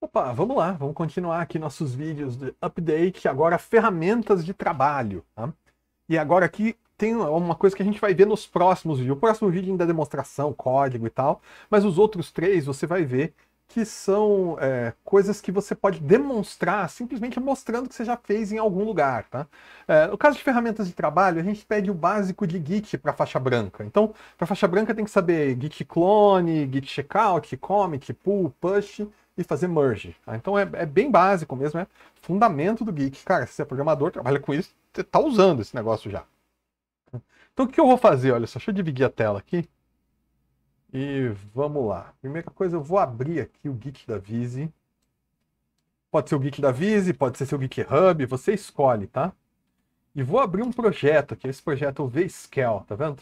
Opa, vamos lá, vamos continuar aqui nossos vídeos de update, agora ferramentas de trabalho, tá? E agora aqui tem uma coisa que a gente vai ver nos próximos vídeos. O próximo vídeo ainda é demonstração, código e tal, mas os outros três você vai ver que são é, coisas que você pode demonstrar simplesmente mostrando que você já fez em algum lugar, tá? É, no caso de ferramentas de trabalho, a gente pede o básico de Git para faixa branca. Então, para faixa branca tem que saber Git clone, Git checkout, commit, pull, push e fazer merge. Tá? Então é, é, bem básico mesmo, é fundamento do geek. Cara, se você é programador, trabalha com isso, você tá usando esse negócio já. Então o que eu vou fazer? Olha só, deixa eu dividir a tela aqui. E vamos lá. Primeira coisa, eu vou abrir aqui o Geek da Vise. Pode ser o Geek da Vise, pode ser seu GitHub, você escolhe, tá? E vou abrir um projeto aqui. Esse projeto é o VScale, tá vendo?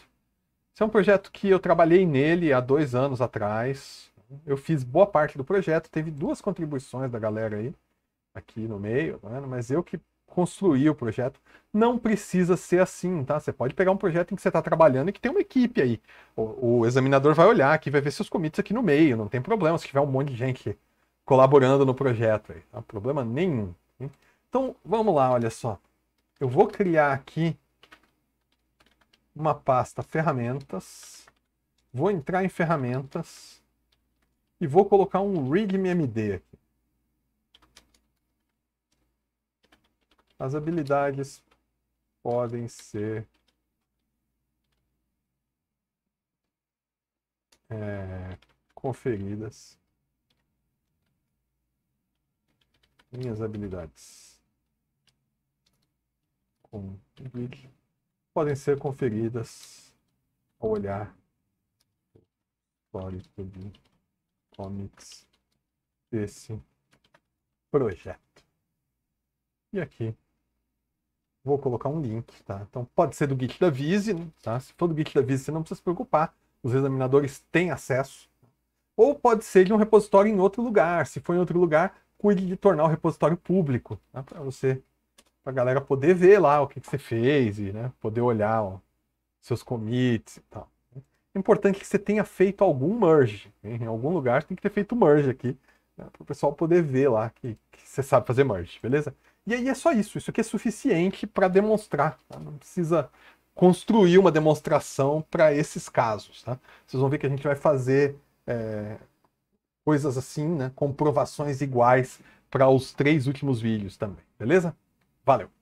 Esse é um projeto que eu trabalhei nele há dois anos atrás eu fiz boa parte do projeto, teve duas contribuições da galera aí, aqui no meio, tá mas eu que construí o projeto. Não precisa ser assim, tá? Você pode pegar um projeto em que você está trabalhando e que tem uma equipe aí. O, o examinador vai olhar aqui, vai ver seus commits aqui no meio, não tem problema se tiver um monte de gente colaborando no projeto aí, há tá? Problema nenhum. Hein? Então, vamos lá, olha só. Eu vou criar aqui uma pasta ferramentas. Vou entrar em ferramentas e vou colocar um RigMMD aqui. As habilidades podem ser é, conferidas. Minhas habilidades com rig podem ser conferidas ao olhar histórico de comics desse projeto. E aqui vou colocar um link, tá? Então pode ser do Git da Vise, tá? Se for do Git da Vise, você não precisa se preocupar, os examinadores têm acesso. Ou pode ser de um repositório em outro lugar. Se for em outro lugar, cuide de tornar o repositório público, tá? Né? para você, para a galera poder ver lá o que, que você fez e, né, poder olhar ó, seus commits e tal é importante que você tenha feito algum merge. Em algum lugar tem que ter feito merge aqui, né, para o pessoal poder ver lá que, que, você sabe fazer merge, beleza? E aí é só isso. Isso aqui é suficiente para demonstrar. Tá? Não precisa construir uma demonstração para esses casos. Tá? Vocês vão ver que a gente vai fazer é, coisas assim, né, comprovações iguais para os três últimos vídeos também, beleza? Valeu!